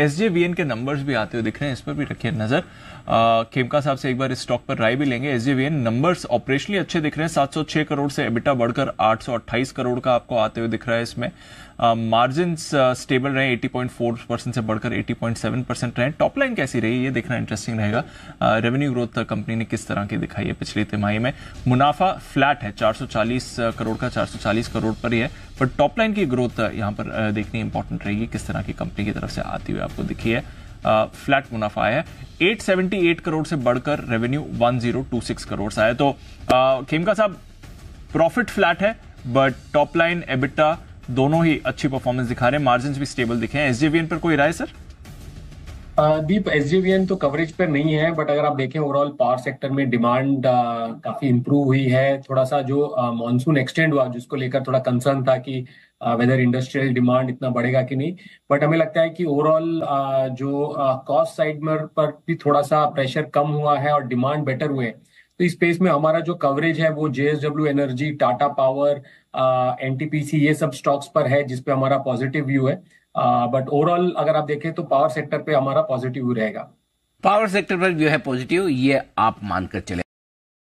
S के numbers भी आते हुए दिख रहे हैं इस पर भी रखिए नज़र खेमका साहब से एक बार इस स्टॉक पर राय भी लेंगे एस नंबर्स ऑपरेशनली अच्छे दिख रहे हैं 706 करोड़ से एबिटा बढ़कर 828 करोड़ का आपको आते हुए दिख रहा है इसमें मार्जिन uh, स्टेबल uh, रहे 80.4 परसेंट से बढ़कर 80.7 परसेंट रहे टॉप लाइन कैसी रही ये देखना इंटरेस्टिंग रहेगा रेवेन्यू ग्रोथ कंपनी ने किस तरह की दिखाई है पिछली तिमाही में मुनाफा फ्लैट है 440 uh, करोड़ का 440 करोड़ पर ही है पर टॉप लाइन की ग्रोथ यहाँ पर देखनी इंपॉर्टेंट रहेगी किस तरह की कंपनी की तरफ से आती हुई आपको दिखी है फ्लैट मुनाफा आया है 878 करोड़ से बढ़कर रेवेन्यू 1026 करोड़ से आया तो खेमका साहब प्रॉफिट फ्लैट है बट टॉप लाइन एबिटा दोनों ही अच्छी परफॉर्मेंस दिखा रहे हैं मार्जिन भी स्टेबल दिखे हैं एसजेवीएन पर कोई राय सर दीप एसजेवीएन तो कवरेज पर नहीं है बट अगर आप देखें ओवरऑल पावर सेक्टर में डिमांड काफी इंप्रूव हुई है थोड़ा सा जो मॉनसून एक्सटेंड हुआ जिसको लेकर थोड़ा कंसर्न था कि वेदर इंडस्ट्रियल डिमांड इतना बढ़ेगा कि नहीं बट हमें लगता है कि ओवरऑल जो कॉस्ट साइड पर भी थोड़ा सा प्रेशर कम हुआ है और डिमांड बेटर हुए तो इस स्पेस में हमारा जो कवरेज है वो JSW energy Tata power NTPC ये सब स्टॉक्स पर है जिसपे हमारा पॉजिटिव व्यू है बट ओवरऑल अगर आप देखें तो पावर सेक्टर पे हमारा पॉजिटिव व्यू रहेगा पावर सेक्टर पर व्यू है पॉजिटिव ये आप मानकर चले